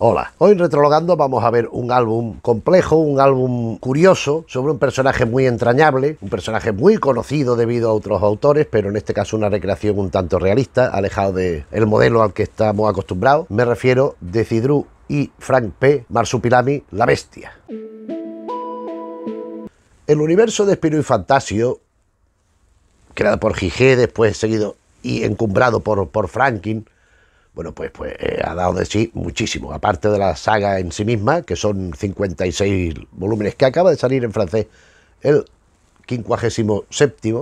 Hola, hoy en Retrologando vamos a ver un álbum complejo, un álbum curioso sobre un personaje muy entrañable, un personaje muy conocido debido a otros autores, pero en este caso una recreación un tanto realista, alejado del modelo al que estamos acostumbrados. Me refiero de Cidru y Frank P. Marsupilami, La Bestia. El universo de Espino y Fantasio, creado por Gigé, después seguido y encumbrado por, por Franklin, bueno, pues, pues eh, ha dado de sí muchísimo, aparte de la saga en sí misma, que son 56 volúmenes, que acaba de salir en francés el 57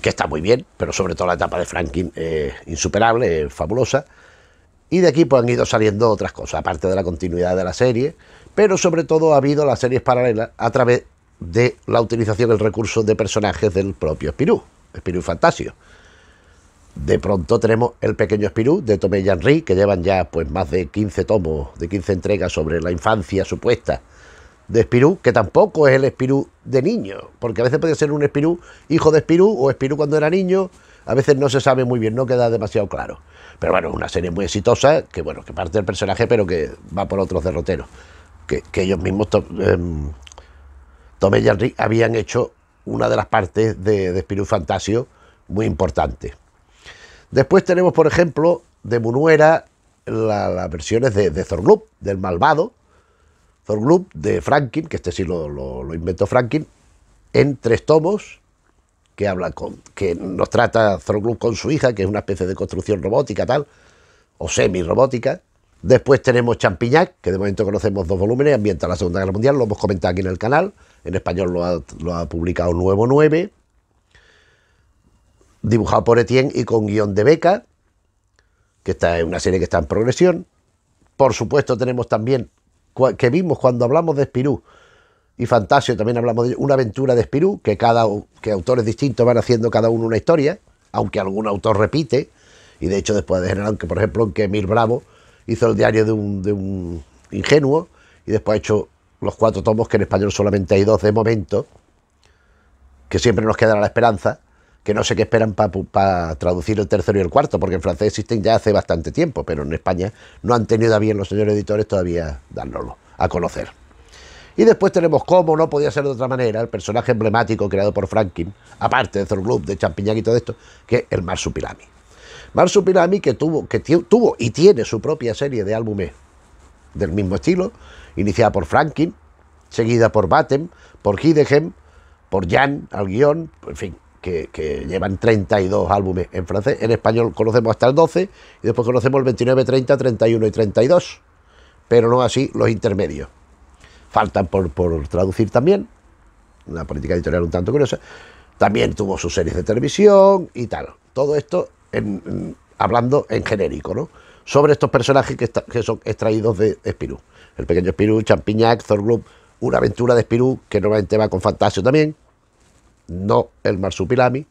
que está muy bien, pero sobre todo la etapa de Franklin es eh, insuperable, eh, fabulosa. Y de aquí pues han ido saliendo otras cosas, aparte de la continuidad de la serie, pero sobre todo ha habido las series paralelas a través de la utilización del recurso de personajes del propio Spirou, Spirou Fantasio. De pronto tenemos El pequeño Espirú de Tomé Henry, que llevan ya pues más de 15 tomos, de 15 entregas sobre la infancia supuesta de Espirú, que tampoco es el Espirú de niño, porque a veces puede ser un Espirú hijo de Espirú o Espirú cuando era niño, a veces no se sabe muy bien, no queda demasiado claro. Pero bueno, es una serie muy exitosa, que bueno, que parte del personaje, pero que va por otros derroteros, que, ellos mismos, em, Tomé y Henry, habían hecho una de las partes de, de Espirú Fantasio muy importante. Después tenemos, por ejemplo, de Munuera las versiones de, de Zorglub, del malvado. Zorglub de Franklin, que este sí lo, inventó Franklin, en tres tomos que habla con, que nos trata Zorglub con su hija, que es una especie de construcción robótica tal, o semi-robótica. Después tenemos Champiñac, que de momento conocemos dos volúmenes, ambienta la Segunda Guerra Mundial, lo hemos comentado aquí en el canal, en español lo ha, lo ha publicado Nuevo 9 dibujado por Etienne y con guión de Beca, que está es una serie que está en progresión. Por supuesto tenemos también, que vimos cuando hablamos de Espirú... y Fantasio, también hablamos de una aventura de Espirú... que, cada, que autores distintos van haciendo cada uno una historia, aunque algún autor repite, y de hecho después de general, que por ejemplo, aunque que Emil Bravo hizo el diario de un, de un ingenuo y después ha hecho los cuatro tomos, que en español solamente hay dos de momento, que siempre nos quedará la esperanza que no sé qué esperan para traducir el tercero y el cuarto, porque en francés existen ya hace bastante tiempo, pero en España no han tenido a bien los señores editores todavía dárnoslo a conocer. Y después tenemos, como no podía ser de otra manera, el personaje emblemático creado por Franklin, aparte de Zorglub, de Champiñán y todo esto, que es el Marsupilami. Marsupilami que tuvo, que tuvo y tiene su propia serie de álbumes del mismo estilo, iniciada por Franklin, seguida por Batem, por Hidegem, por Jan al guión, en fin, que, llevan 32 álbumes en francés. En español conocemos hasta el 12 y después conocemos el 29, 30, 31 y 32, pero no así los intermedios. Faltan por, traducir también, una política editorial un tanto curiosa. También tuvo sus series de televisión y tal. Todo esto hablando en genérico, ¿no? Sobre estos personajes que, que son extraídos de Espirú. El pequeño Espirú, Champiñac, Group... una aventura de Espirú que normalmente va con Fantasio también no el marsupilami,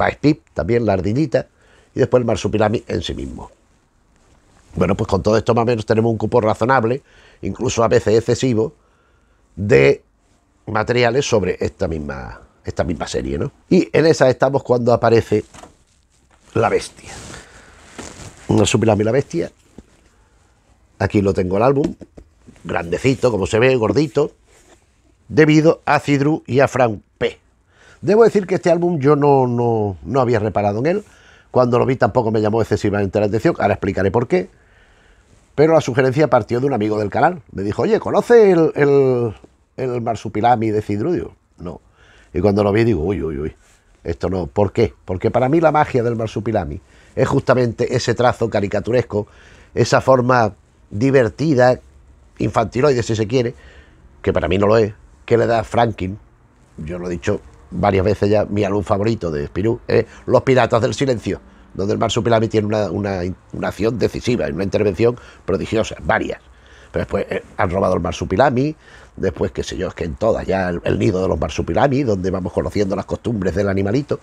va también la ardillita, y después el marsupilami en sí mismo. Bueno, pues con todo esto más o menos tenemos un cupo razonable, incluso a veces excesivo, de materiales sobre esta misma, esta misma serie, ¿no? Y en esa estamos cuando aparece la bestia. Marsupilami la bestia. Aquí lo tengo el álbum, grandecito, como se ve, gordito, debido a Cidru y a Frank P. Debo decir que este álbum yo no, no, había reparado en él. Cuando lo vi tampoco me llamó excesivamente la atención. Ahora explicaré por qué. Pero la sugerencia partió de un amigo del canal. Me dijo, oye, ¿conoce el, el, el marsupilami de Cidrudio? No. Y cuando lo vi digo, uy, uy, uy. Esto no. ¿Por qué? Porque para mí la magia del marsupilami es justamente ese trazo caricaturesco, esa forma divertida, infantiloide si se quiere, que para mí no lo es, que le da Franklin. Yo lo he dicho varias veces ya, mi álbum favorito de Espirú, es Los Piratas del Silencio, donde el marsupilami tiene una, una acción decisiva, una intervención prodigiosa, varias. Pero después eh, han robado el marsupilami, después, qué sé yo, es que en todas, ya el, nido de los marsupilami, donde vamos conociendo las costumbres del animalito,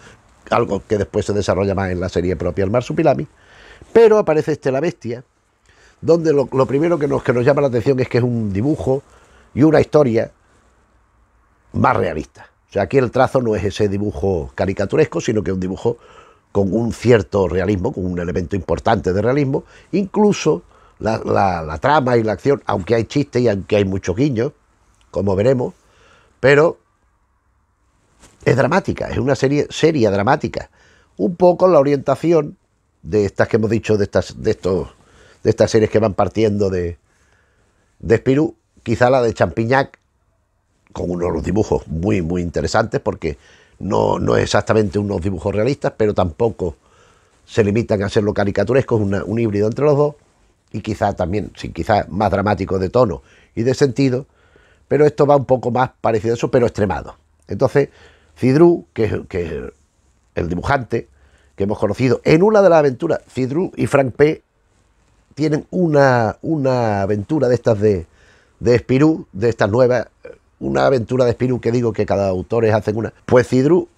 algo que después se desarrolla más en la serie propia, el marsupilami. Pero aparece este la bestia, donde lo, primero que nos, que nos llama la atención es que es un dibujo y una historia más realista. O sea, aquí el trazo no es ese dibujo caricaturesco, sino que es un dibujo con un cierto realismo, con un elemento importante de realismo. Incluso la, trama y la acción, aunque hay chistes y aunque hay mucho guiño, como veremos, pero es dramática, es una serie seria dramática. Un poco la orientación de estas que hemos dicho, de estas, de estos, de estas series que van partiendo de, de quizá la de Champiñac con unos dibujos muy, muy interesantes, porque no, es exactamente unos dibujos realistas, pero tampoco se limitan a hacerlo caricaturescos es un híbrido entre los dos, y quizá también, sí, quizá más dramático de tono y de sentido, pero esto va un poco más parecido a eso, pero extremado. Entonces, Cidru, que, que el dibujante que hemos conocido en una de las aventuras, Cidru y Frank P. tienen una, aventura de estas de, de de estas nuevas, una aventura de Spirou que digo que cada autores hacen una. Pues Cidru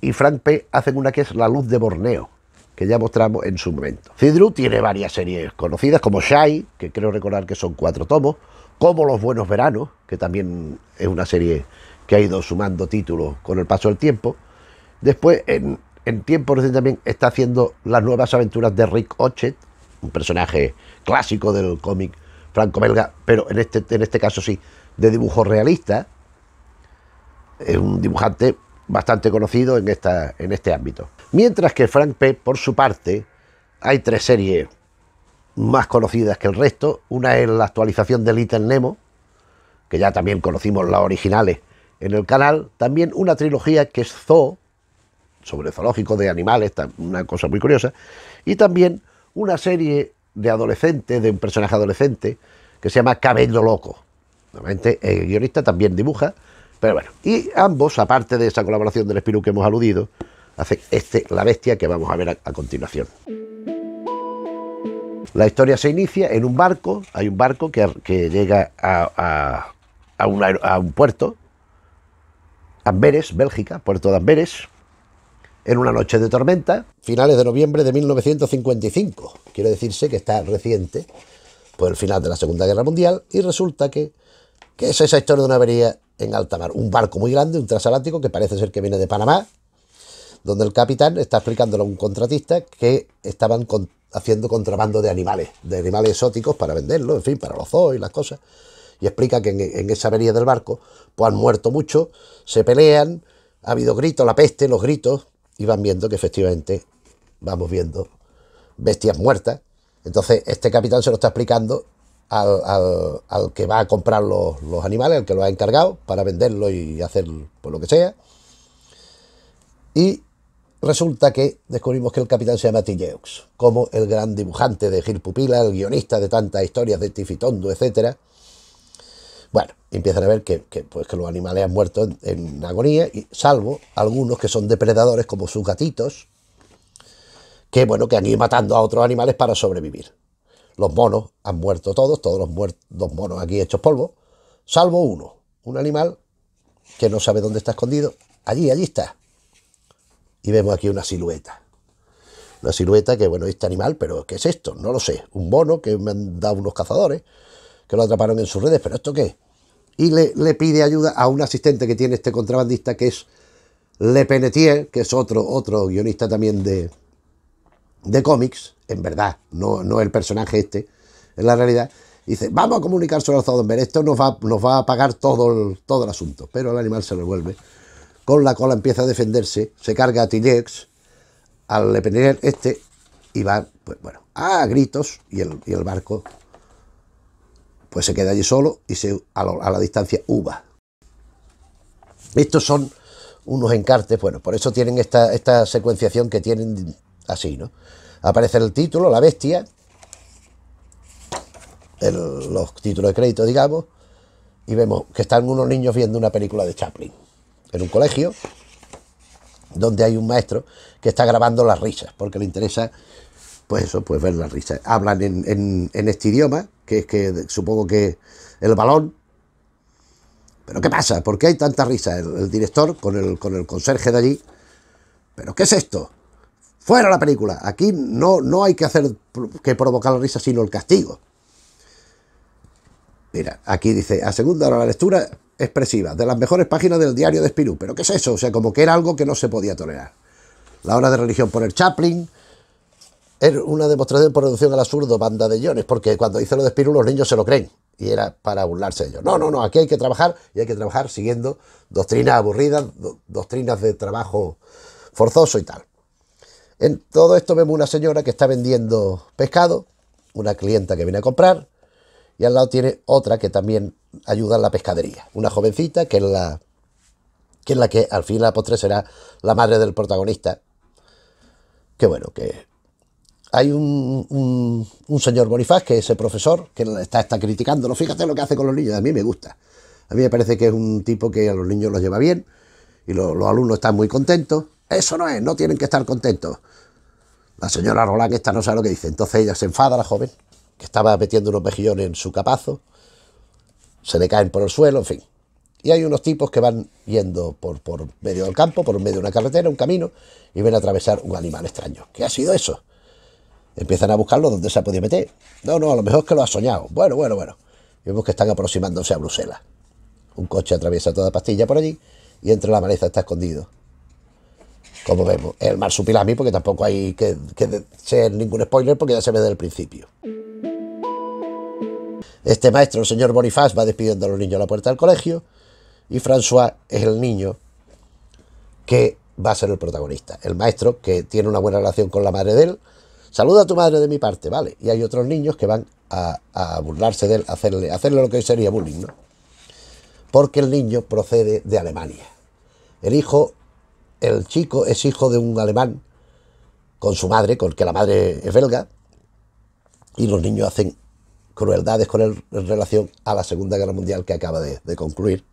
y Frank P. hacen una que es La Luz de Borneo, que ya mostramos en su momento. Cidru tiene varias series conocidas, como Shai, que creo recordar que son cuatro tomos, como Los Buenos Veranos, que también es una serie que ha ido sumando títulos con el paso del tiempo. Después, en, tiempo reciente también está haciendo las nuevas aventuras de Rick Ochet, un personaje clásico del cómic franco-belga, pero en este, en este caso sí, de dibujo realista. Es un dibujante bastante conocido en, esta, en este ámbito. Mientras que Frank P., por su parte, hay tres series más conocidas que el resto. Una es la actualización de Little Nemo, que ya también conocimos las originales en el canal. También una trilogía que es Zoo, sobre zoológico de animales, una cosa muy curiosa. Y también una serie de adolescentes, de un personaje adolescente, que se llama Cabello Loco el guionista también dibuja, pero bueno. Y ambos, aparte de esa colaboración del Espíritu que hemos aludido, hacen este La Bestia que vamos a ver a, continuación. La historia se inicia en un barco, hay un barco que, llega a, a, un, a un puerto, Amberes, Bélgica, puerto de Amberes, en una noche de tormenta, finales de noviembre de 1955. Quiere decirse que está reciente, por el final de la Segunda Guerra Mundial, y resulta que ...que es esa historia de una avería en alta mar? Un barco muy grande, un transatlántico, que parece ser que viene de Panamá, donde el capitán está explicándole a un contratista que estaban haciendo contrabando de animales, de animales exóticos para venderlo, en fin, para los zoos y las cosas. Y explica que en, esa avería del barco pues han muerto muchos, se pelean, ha habido gritos, la peste, los gritos, y van viendo que efectivamente vamos viendo bestias muertas. Entonces, este capitán se lo está explicando al, al, al que va a comprar los, animales, al que lo ha encargado, para venderlo y hacer por pues, lo que sea. Y resulta que descubrimos que el capitán se llama Tilleux, como el gran dibujante de Gil Pupila, el guionista de tantas historias de Tifitondo, etcétera bueno, empiezan a ver que, pues, que los animales han muerto en, agonía, y, salvo algunos que son depredadores como sus gatitos, que bueno, que han ido matando a otros animales para sobrevivir. Los monos han muerto todos, todos los, muertos, monos aquí hechos polvo, salvo uno, un animal que no sabe dónde está escondido. Allí, allí está. Y vemos aquí una silueta. Una silueta que, bueno, este animal, pero ¿qué es esto? No lo sé. Un mono que me han dado unos cazadores, que lo atraparon en sus redes, pero ¿esto qué? Y le, le pide ayuda a un asistente que tiene este contrabandista, que es Le Penetier, que es otro, otro guionista también de, de cómics, en verdad, no, no el personaje este, en la realidad, dice, vamos a comunicárselo a Zodomber, esto nos va, nos va a pagar todo el, todo el asunto. Pero el animal se revuelve, con la cola empieza a defenderse, se carga a Tillex... al depender este, y va, pues bueno, a gritos, y el, barco pues se queda allí solo y se, a, la distancia uva. Estos son unos encartes, bueno, por eso tienen esta, esta secuenciación que tienen Así, ¿no? Aparece el título, la bestia, los títulos de crédito, digamos, y vemos que están unos niños viendo una película de Chaplin en un colegio donde hay un maestro que está grabando las risas, porque le interesa, pues eso, pues ver las risas. Hablan en, este idioma, que es que supongo que el balón. ¿Pero qué pasa? ¿Por qué hay tanta risa? El, director con el, con el conserje de allí. ¿Pero qué es esto? Fuera la película. Aquí no, no hay que hacer que provocar la risa, sino el castigo. Mira, aquí dice, a segunda hora la lectura expresiva, de las mejores páginas del diario de Spirou. ¿Pero qué es eso? O sea, como que era algo que no se podía tolerar. La hora de religión por el Chaplin, es una demostración por reducción al absurdo, banda de llones, porque cuando dice lo de Spirou los niños se lo creen y era para burlarse de ellos. No, no, no, aquí hay que trabajar y hay que trabajar siguiendo doctrinas aburridas, doctrinas de trabajo forzoso y tal. En todo esto vemos una señora que está vendiendo pescado, una clienta que viene a comprar, y al lado tiene otra que también ayuda en la pescadería, una jovencita que es la que, es la que al fin la postre será la madre del protagonista. Que bueno, que hay un, señor Bonifaz, que es el profesor, que está, está criticándolo. Fíjate lo que hace con los niños, a mí me gusta. A mí me parece que es un tipo que a los niños los lleva bien y los alumnos están muy contentos. Eso no es, no tienen que estar contentos. La señora Roland esta no sabe lo que dice. Entonces ella se enfada, la joven, que estaba metiendo unos mejillones en su capazo. Se le caen por el suelo, en fin. Y hay unos tipos que van yendo por, por medio del campo, por medio de una carretera, un camino, y ven a atravesar un animal extraño. ¿Qué ha sido eso? Empiezan a buscarlo donde se ha podido meter. No, no, a lo mejor es que lo ha soñado. Bueno, bueno, bueno. vemos que están aproximándose a Bruselas. Un coche atraviesa toda pastilla por allí y entre la maleza está escondido como vemos, el marsupilami, porque tampoco hay que, ser ningún spoiler porque ya se ve desde el principio. Este maestro, el señor Bonifaz, va despidiendo a los niños a la puerta del colegio y François es el niño que va a ser el protagonista. El maestro, que tiene una buena relación con la madre de él, saluda a tu madre de mi parte, ¿vale? Y hay otros niños que van a, burlarse de él, hacerle, hacerle lo que hoy sería bullying, ¿no? Porque el niño procede de Alemania. El hijo el chico es hijo de un alemán con su madre, porque la madre es belga, y los niños hacen crueldades con él en relación a la Segunda Guerra Mundial que acaba de, concluir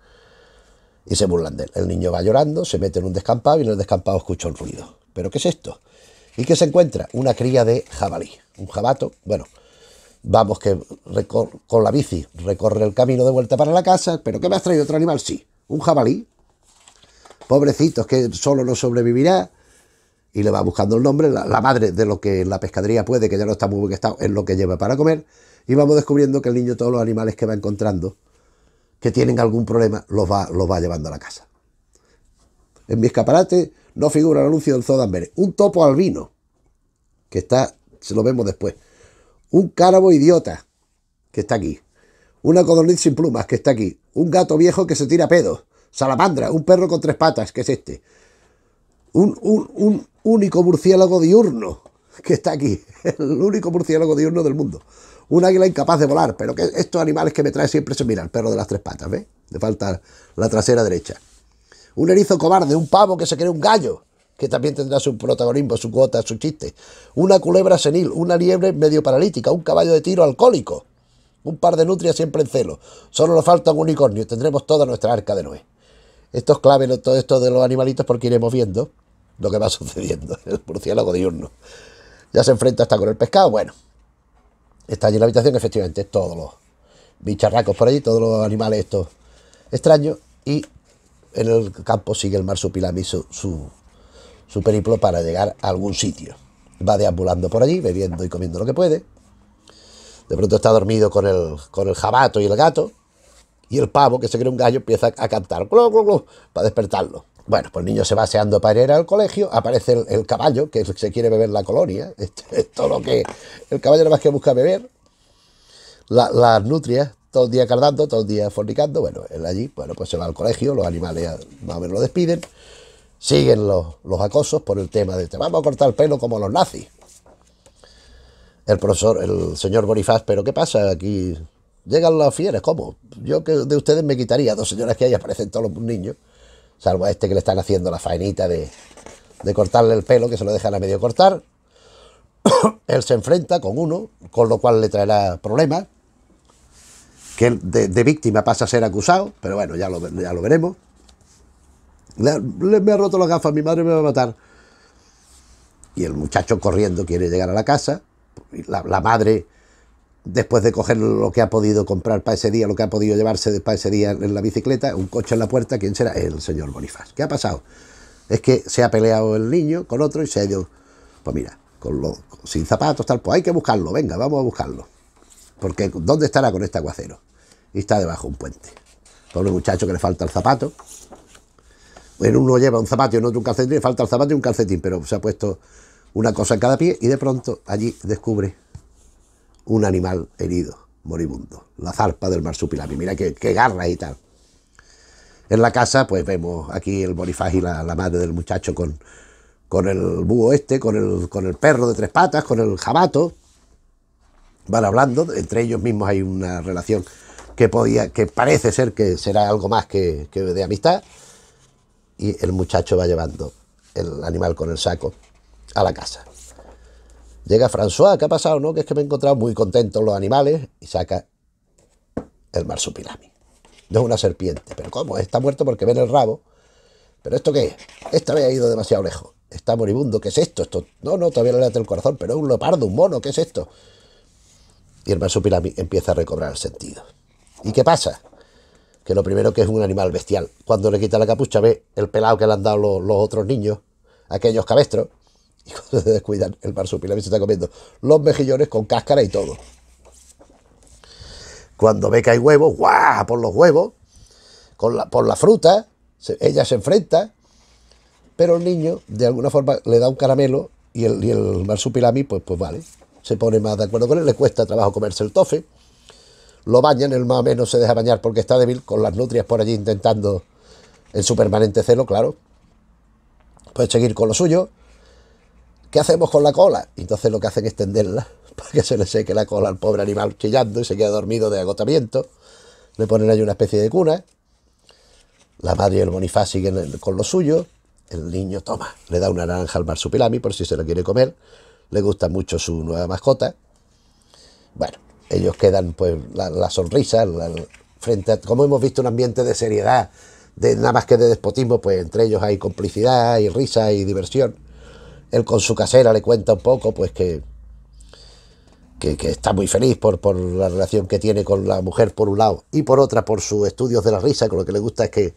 y se burlan de él. El niño va llorando, se mete en un descampado y en el descampado escucha un ruido. ¿Pero qué es esto? ¿Y qué se encuentra? Una cría de jabalí, un jabato. Bueno, vamos que con la bici recorre el camino de vuelta para la casa, pero ¿qué me has traído otro animal? Sí, un jabalí pobrecitos que solo no sobrevivirá. Y le va buscando el nombre, la, madre de lo que la pescadería puede, que ya no está muy que estado, es lo que lleva para comer. Y vamos descubriendo que el niño todos los animales que va encontrando, que tienen algún problema, los va, los va llevando a la casa. En mi escaparate no figura el anuncio del zoo Un topo albino, que está, se lo vemos después. Un cárabo idiota, que está aquí. Una codorniz sin plumas, que está aquí. Un gato viejo que se tira pedos. Salamandra, un perro con tres patas, que es este. Un, único murciélago diurno que está aquí. El único murciélago diurno del mundo. Un águila incapaz de volar, pero que estos animales que me trae siempre se miran, el perro de las tres patas, ¿ves? Le falta la trasera derecha. Un erizo cobarde, un pavo que se cree un gallo que también tendrá su protagonismo, su cuota, su chiste. Una culebra senil, una liebre medio paralítica, un caballo de tiro alcohólico, un par de nutrias siempre en celo. Solo nos falta un unicornio y tendremos toda nuestra arca de noé. Esto es clave, todo esto de los animalitos, porque iremos viendo lo que va sucediendo. El murciélago diurno. Ya se enfrenta hasta con el pescado. Bueno, está allí en la habitación, efectivamente, todos los bicharracos por allí, todos los animales estos extraños. Y en el campo sigue el mar su, su, su periplo para llegar a algún sitio. Va deambulando por allí, bebiendo y comiendo lo que puede. De pronto está dormido con con el jabato y el gato y el pavo, que se cree un gallo, empieza a cantar para despertarlo. Bueno, pues el niño se va aseando para ir al colegio, aparece el, caballo, que se quiere beber la colonia, esto es todo lo que... El caballo nada más que busca beber, las nutrias, todo el día cardando, todo el día fornicando, bueno, él allí, bueno, pues se va al colegio, los animales más o menos lo despiden, siguen los, los acosos por el tema de, te vamos a cortar el pelo como los nazis. El profesor, el señor Bonifaz, pero ¿qué pasa aquí? Llegan los fieles, ¿cómo? Yo que de ustedes me quitaría dos señoras que hay, aparecen todos los niños, salvo a este que le están haciendo la faenita de, cortarle el pelo, que se lo dejan a medio cortar. Él se enfrenta con uno, con lo cual le traerá problemas, que de, víctima pasa a ser acusado, pero bueno, ya lo, ya lo veremos. Le, me ha roto las gafas, mi madre me va a matar. Y el muchacho corriendo quiere llegar a la casa, la madre después de coger lo que ha podido comprar para ese día, lo que ha podido llevarse para ese día en la bicicleta, un coche en la puerta, ¿quién será? El señor Bonifaz. ¿Qué ha pasado? Es que se ha peleado el niño con otro y se ha ido, pues mira, con lo, sin zapatos, tal, pues hay que buscarlo, venga, vamos a buscarlo. Porque ¿dónde estará con este aguacero? Y está debajo de un puente. Pobre muchacho que le falta el zapato. En uno lleva un zapato y otro un calcetín, le falta el zapato y un calcetín, pero se ha puesto una cosa en cada pie y de pronto allí descubre un animal herido, moribundo, la zarpa del marsupilami, mira qué, garras garra y tal. En la casa, pues vemos aquí el Bonifaz y la, madre del muchacho con, el búho este, con el, con el perro de tres patas, con el jabato. Van hablando, entre ellos mismos hay una relación que, podía, que parece ser que será algo más que, que de amistad. Y el muchacho va llevando el animal con el saco a la casa. Llega François, ¿qué ha pasado? No, que es que me he encontrado muy contentos los animales y saca el marsupilami. No es una serpiente, pero ¿cómo? Está muerto porque ven el rabo. ¿Pero esto qué es? Esta vez ha ido demasiado lejos. Está moribundo, ¿qué es esto? esto? No, no, todavía le late el corazón, pero es un leopardo, un mono, ¿qué es esto? Y el marsupilami empieza a recobrar el sentido. ¿Y qué pasa? Que lo primero que es un animal bestial. Cuando le quita la capucha ve el pelado que le han dado los otros niños, aquellos cabestros, y cuando se descuidan, el marsupilami se está comiendo los mejillones con cáscara y todo. Cuando ve que hay huevos, ¡guau! Por los huevos, con por la fruta, ella se enfrenta, pero el niño de alguna forma le da un caramelo y el, y marsupilami, pues, pues vale, se pone más de acuerdo con él, le cuesta trabajo comerse el tofe, lo bañan, el más o menos se deja bañar porque está débil, con las nutrias por allí intentando en su permanente celo, claro, puede seguir con lo suyo, ¿qué hacemos con la cola? entonces lo que hacen es tenderla para que se le seque la cola al pobre animal chillando y se queda dormido de agotamiento. Le ponen ahí una especie de cuna. La madre y el bonifá siguen con lo suyo. El niño toma, le da una naranja al marsupilami por si se lo quiere comer. Le gusta mucho su nueva mascota. Bueno, ellos quedan pues la, sonrisa frente a, como hemos visto, un ambiente de seriedad, de nada más que de despotismo, pues entre ellos hay complicidad y risa y diversión él con su casera le cuenta un poco, pues que, que, está muy feliz por, por la relación que tiene con la mujer por un lado y por otra por sus estudios de la risa, que lo que le gusta es que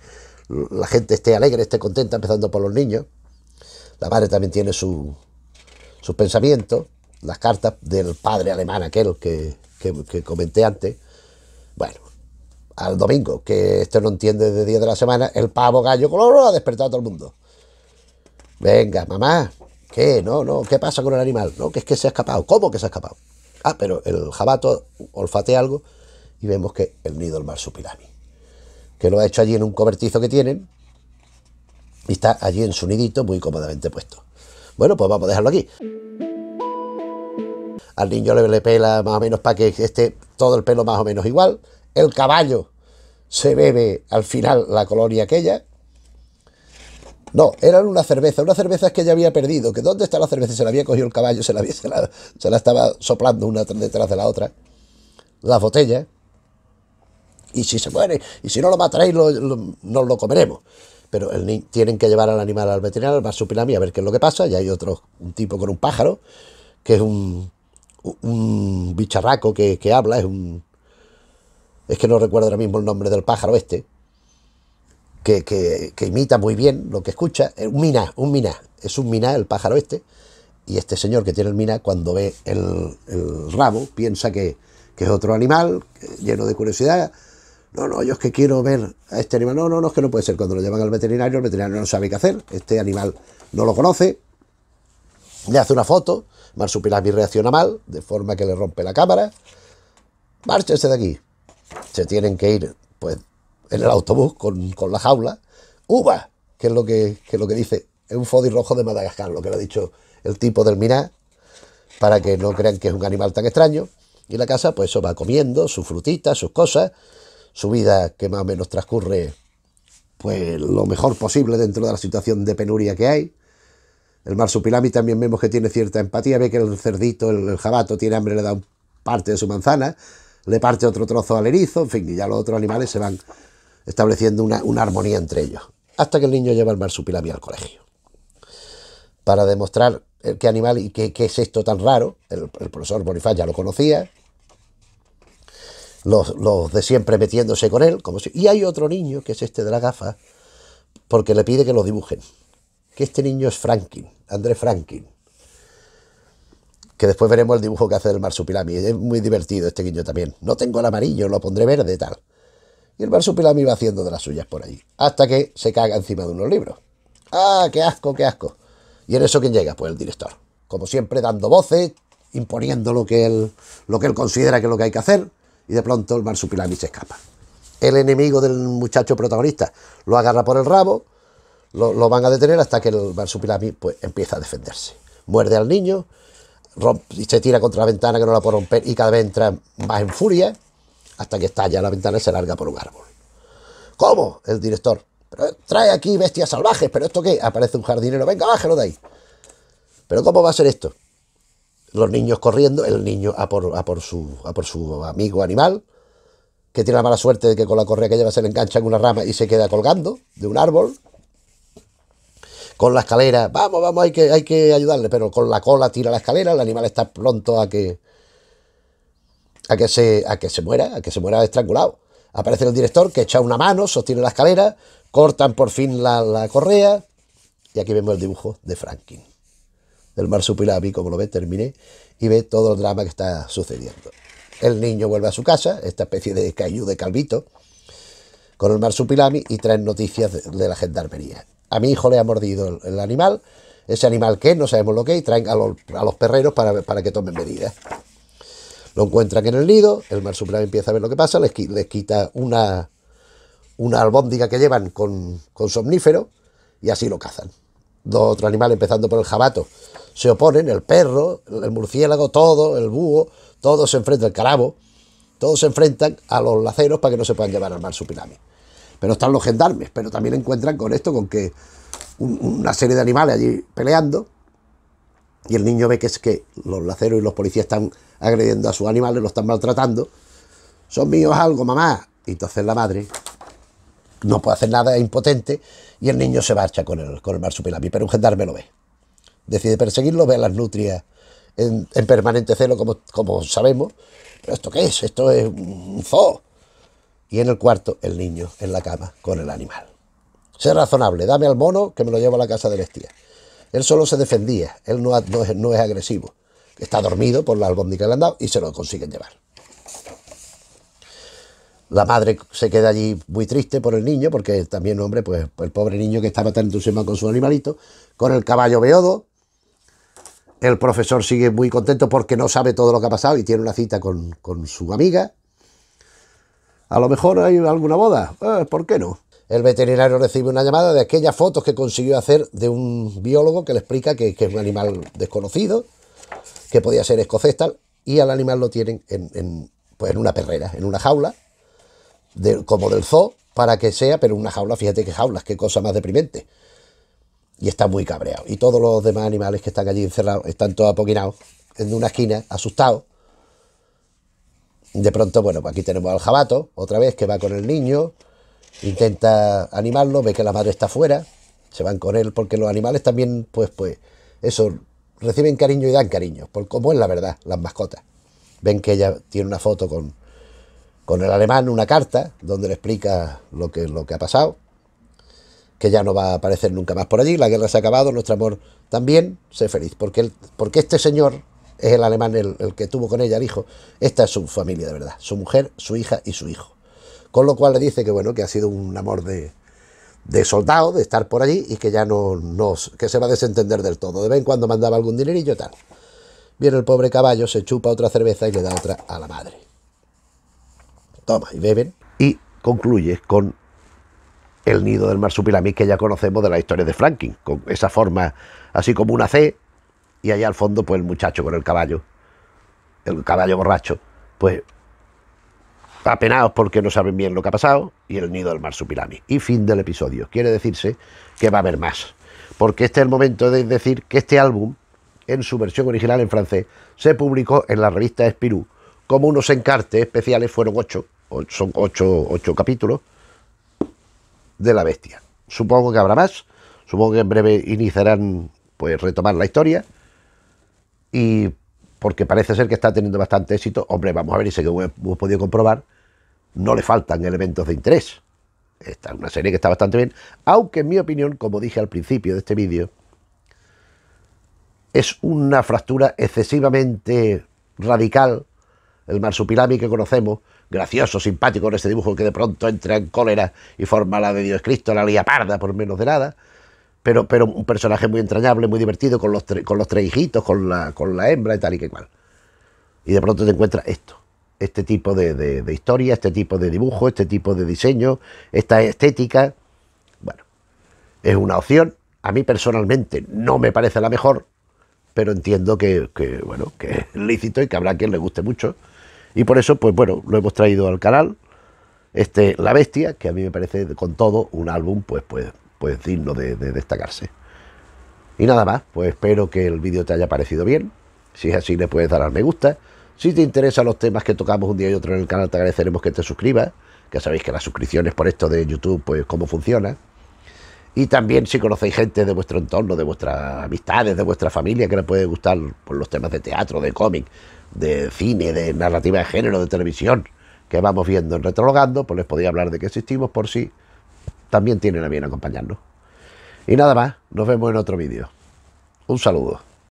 la gente esté alegre, esté contenta, empezando por los niños. La madre también tiene sus pensamientos, las cartas del padre alemán aquel que, que, que comenté antes. Bueno, al domingo, que esto no entiende de día de la semana, el pavo gallo colorado ha despertado a todo el mundo. Venga, mamá, ¿Qué? No, no, ¿qué pasa con el animal? No, que es que se ha escapado. ¿Cómo que se ha escapado? Ah, pero el jabato olfatea algo y vemos que el nido del marsupilami, que lo ha hecho allí en un cobertizo que tienen y está allí en su nidito muy cómodamente puesto. Bueno, pues vamos a dejarlo aquí. Al niño le, le pela más o menos para que esté todo el pelo más o menos igual. El caballo se bebe al final la colonia aquella, no, era una cerveza, una cerveza que ella había perdido, que dónde está la cerveza, se la había cogido el caballo, se la, estaba soplando una detrás de la otra. Las botellas. Y si se muere, y si no lo matáis, no lo, comeremos. Pero tienen que llevar al animal al veterinario, al marsupilami, a ver qué es lo que pasa. Ya hay otro, un tipo con un pájaro, que es un, bicharraco que, habla, es un... Es que no recuerdo ahora mismo el nombre del pájaro este, que, imita muy bien lo que escucha. Un mina un mina es un mina el pájaro este. Y este señor que tiene el mina cuando ve el, rabo, piensa que, es otro animal, lleno de curiosidad. No, no, yo es que quiero ver a este animal. No, no, no, es que no puede ser. Cuando lo llevan al veterinario, el veterinario no sabe qué hacer. Este animal no lo conoce. Le hace una foto. Marsupilami reacciona mal, de forma que le rompe la cámara. Márchense de aquí. Se tienen que ir, pues en el autobús con, con la jaula, uva, que es lo que, lo que dice, es un fodi rojo de Madagascar, lo que le ha dicho el tipo del mirá para que no crean que es un animal tan extraño. Y la casa, pues eso va comiendo sus frutitas, sus cosas, su vida que más o menos transcurre pues lo mejor posible dentro de la situación de penuria que hay. El marsupilami también vemos que tiene cierta empatía, ve que el cerdito, el, el jabato tiene hambre, le da parte de su manzana, le parte otro trozo al erizo, en fin, y ya los otros animales se van estableciendo una, armonía entre ellos, hasta que el niño lleva el marsupilami al colegio. Para demostrar eh, qué animal y qué, es esto tan raro, el, profesor Bonifaz ya lo conocía, los, de siempre metiéndose con él. Como si, y hay otro niño, que es este de la gafa, porque le pide que lo dibujen. Que este niño es Franklin, André Franklin. Que después veremos el dibujo que hace del marsupilami. Es muy divertido este niño también. No tengo el amarillo, lo pondré verde tal. Y el marsupilami va haciendo de las suyas por ahí. hasta que se caga encima de unos libros. ¡Ah, qué asco, qué asco! ¿Y en eso quién llega? Pues el director. Como siempre, dando voces, imponiendo lo que él, lo que él considera que es lo que hay que hacer, y de pronto el marsupilami se escapa. El enemigo del muchacho protagonista lo agarra por el rabo, lo, van a detener hasta que el marsupilami pues, empieza a defenderse. Muerde al niño, rompe, se tira contra la ventana que no la puede romper y cada vez entra más en furia hasta que estalla la ventana y se larga por un árbol. ¿Cómo? El director. trae aquí bestias salvajes, pero ¿esto qué? Aparece un jardinero. Venga, bájalo de ahí. ¿Pero cómo va a ser esto? Los niños corriendo, el niño a por, su, por su amigo animal, que tiene la mala suerte de que con la correa que lleva se le engancha en una rama y se queda colgando de un árbol. Con la escalera, vamos, vamos, hay que, hay que ayudarle, pero con la cola tira la escalera, el animal está pronto a que, a que se, a que se muera, a que se muera estrangulado. Aparece el director que echa una mano, sostiene la escalera, cortan por fin la, correa y aquí vemos el dibujo de Franklin. Del marsupilami, como lo ve, terminé y ve todo el drama que está sucediendo. El niño vuelve a su casa, esta especie de cayú de calvito, con el marsupilami y traen noticias de, la gendarmería. A mi hijo le ha mordido el, animal, ese animal que no sabemos lo que y traen a los, a los perreros para, para que tomen medidas. Lo encuentran en el nido, el marsupial empieza a ver lo que pasa, les, quita una, una albóndiga que llevan con, con somnífero y así lo cazan. Dos otros animales, empezando por el jabato, se oponen, el perro, el murciélago, todo, el búho, todo se enfrenta, el carabo, todos se enfrentan a los laceros para que no se puedan llevar al marsupilami. Pero están los gendarmes, pero también encuentran con esto, con que una serie de animales allí peleando, y el niño ve que es que los laceros y los policías están agrediendo a sus animales, lo están maltratando. Son míos algo, mamá. Y entonces la madre no puede hacer nada, es impotente, y el niño se marcha con el, con marsupilami, pero un gendarme lo ve. Decide perseguirlo, ve a las nutrias en, permanente celo, como, sabemos. ¿Pero esto qué es? Esto es un zoo. Y en el cuarto, el niño en la cama con el animal. Sé razonable, dame al mono que me lo llevo a la casa de tías Él solo se defendía, él no es agresivo está dormido por la albóndiga que le han dado y se lo consiguen llevar. La madre se queda allí muy triste por el niño, porque también, hombre, pues el pobre niño que estaba tan entusiasmado con su animalito, con el caballo beodo. El profesor sigue muy contento porque no sabe todo lo que ha pasado y tiene una cita con, su amiga. A lo mejor hay alguna boda, eh, ¿por qué no? El veterinario recibe una llamada de aquellas fotos que consiguió hacer de un biólogo que le explica que es un animal desconocido que podía ser escocés tal, y al animal lo tienen en, en, pues en una perrera, en una jaula, como del zoo, para que sea, pero una jaula, fíjate que jaulas, qué cosa más deprimente. Y está muy cabreado. Y todos los demás animales que están allí encerrados están todos apoquinados, en una esquina, asustados. De pronto, bueno, pues aquí tenemos al jabato, otra vez, que va con el niño, intenta animarlo, ve que la madre está fuera, se van con él, porque los animales también, pues, pues, eso, reciben cariño y dan cariño, por es la verdad, las mascotas. Ven que ella tiene una foto con, con el alemán, una carta, donde le explica lo que, lo que ha pasado, que ya no va a aparecer nunca más por allí, la guerra se ha acabado, nuestro amor también, sé feliz, porque, el, porque este señor es el alemán el, que tuvo con ella el hijo, esta es su familia de verdad, su mujer, su hija y su hijo. Con lo cual le dice que bueno, que ha sido un amor de, de soldado, de estar por allí y que ya no, nos que se va a desentender del todo. De vez en cuando mandaba algún dinerillo y tal. Viene el pobre caballo, se chupa otra cerveza y le da otra a la madre. Toma y beben. Y concluye con el nido del marsupilami que ya conocemos de la historia de Franklin, con esa forma así como una C y allá al fondo pues el muchacho con el caballo, el caballo borracho, pues apenados porque no saben bien lo que ha pasado, y el nido del marsupilami. Y fin del episodio. Quiere decirse que va a haber más. Porque este es el momento de decir que este álbum, en su versión original en francés, se publicó en la revista Espirú. como unos encartes especiales, fueron ocho, son ocho, capítulos de la bestia. Supongo que habrá más, supongo que en breve iniciarán pues retomar la historia y porque parece ser que está teniendo bastante éxito. Hombre, vamos a ver, y sé que hemos podido comprobar, no le faltan elementos de interés. Esta es una serie que está bastante bien, aunque en mi opinión, como dije al principio de este vídeo, es una fractura excesivamente radical. El marsupilami que conocemos, gracioso, simpático en ese dibujo que de pronto entra en cólera y forma la de Dios Cristo, la lía parda por menos de nada. Pero, pero un personaje muy entrañable, muy divertido, con los, con los tres hijitos, con la, con la hembra y tal y que cual. Y de pronto te encuentras esto este tipo de, historia, este tipo de dibujo, este tipo de diseño, esta estética. Bueno, es una opción. A mí personalmente no me parece la mejor, pero entiendo que, bueno, que es lícito y que habrá quien le guste mucho. Y por eso, pues bueno, lo hemos traído al canal. Este, La Bestia, que a mí me parece con todo un álbum, pues, pues, pues digno de, de destacarse. Y nada más, pues espero que el vídeo te haya parecido bien. Si es así, le puedes dar al me gusta. Si te interesan los temas que tocamos un día y otro en el canal, te agradeceremos que te suscribas. Ya sabéis que las suscripciones por esto de YouTube, pues cómo funciona. Y también si conocéis gente de vuestro entorno, de vuestras amistades, de vuestra familia, que les puede gustar por pues, los temas de teatro, de cómic, de cine, de narrativa de género, de televisión, que vamos viendo en Retrologando, pues les podía hablar de que existimos por si también tienen a bien acompañarnos. Y nada más, nos vemos en otro vídeo. Un saludo.